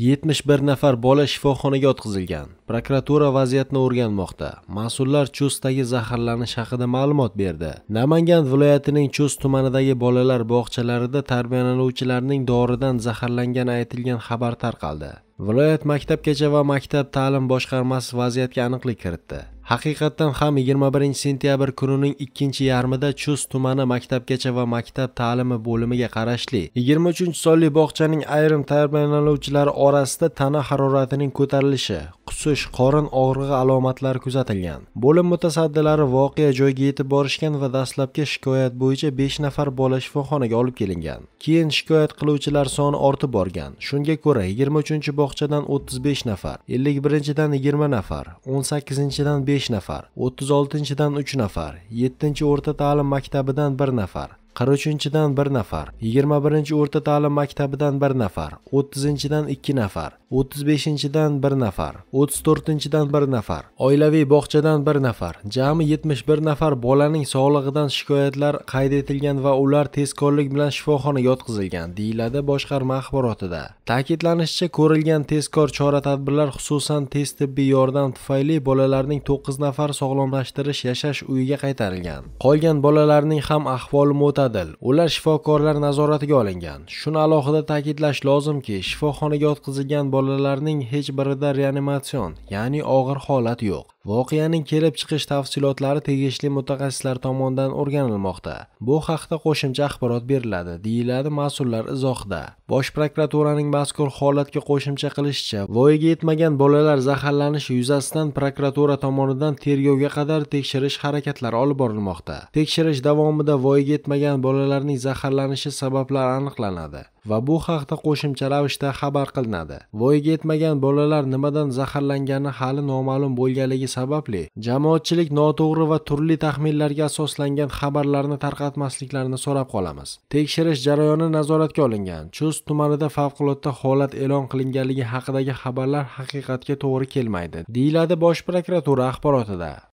71 nafar bola shifoxonaga yotqizilgan. Prokuratura vaziyatni o'rganmoqda. Mas'ullar Chustdagi zaharlanish haqida ma'lumot berdi. Namangan viloyatining Chust tumanidagi bolalar bog'chalarida tarbiyalanuvchilarning doridan zaharlangani aytilgan xabar tarqaldi. viloyat maktabgacha va maktab ta'lim boshqarmasi vaziyatga aniqlik kiritdi haqiqatdan ham 21 sentyabr kunining ikkinchi yarmida chust tumani maktabgacha va maktab ta'limi bo'limiga qarashli 23 sonli bog'chaning ayrim tayyorlanuvchilari orasida tana haroratining ko'tarilishi qusish qorin og'rig'i alomatlari kuzatilgan bo'lim mutasaddilari voqea joyiga yetib borishgan va dastlabki shikoyat bo'yicha 5 nafar bola shifoxonaga olib kelingan keyin shikoyat qiluvchilar soni ortib borgan shunga ko'ra 23 bog'chadan 35 nafar 51 dan 20 nafar 18 dan 5 nafar 36 dan 3 nafar 7 o'rta ta'lim maktabidan 1 nafar 43-dan 1 nafar, 21 o'rta ta'lim maktabidan 1 nafar, 30-dan 2 nafar, 35-dan 1 nafar, 34-dan 1 nafar, oilaviy bog'chadan 1 nafar, jami 71 nafar bolaning sog'lig'idan shikoyatlar qayd etilgan va ular tezkorlik bilan shifoxonaga yotqizilgan, deyiladi boshqarma axborotida. Ta'kidlanishicha, ko'rilgan tezkor chora-tadbirlar xususan tez tibbiy yordam tufayli bolalarning 9 nafar sog'lomlashtirish yashash uyiga qaytarilgan. Qolgan bolalarning ham ahvoli mo'tadil dadil ular shifokorlar nazoratiga olingan shuni alohida ta'kidlash lozimki shifoxonaga yotqizilgan bolalarning hech birida reanimatsion ya'ni og'ir holat yo'q Voqeaning kelib chiqish tafsilotlari tegishli mutaxassislar tomonidan o'rganilmoqda. Bu haqda qo'shimcha axborot beriladi, deyiladi mas'ullar izohida. Bosh prokuraturaning mazkur holatga qo'shimcha qilishicha, voyaga yetmagan bolalar zaharlanishi yuzasidan prokuratura tomonidan tergovga qadar tekshirish harakatlari olib borilmoqda. Tekshirish davomida voyaga yetmagan bolalarning zaharlanishi sabablari aniqlanadi. va bu haqda qo'shimcha ravishda xabar qilinadi voyaga yetmagan bolalar nimadan zaharlangani hali noma'lum bo'lganligi sababli jamoatchilik noto'g'ri va turli taxminlarga asoslangan xabarlarni tarqatmasliklarini so'rab qolamiz tekshirish jarayoni nazoratga olingan chust tumanida favqulodda holat e'lon qilinganligi haqidagi xabarlar haqiqatga to'g'ri kelmaydi deyiladi bosh prokuratura axborotida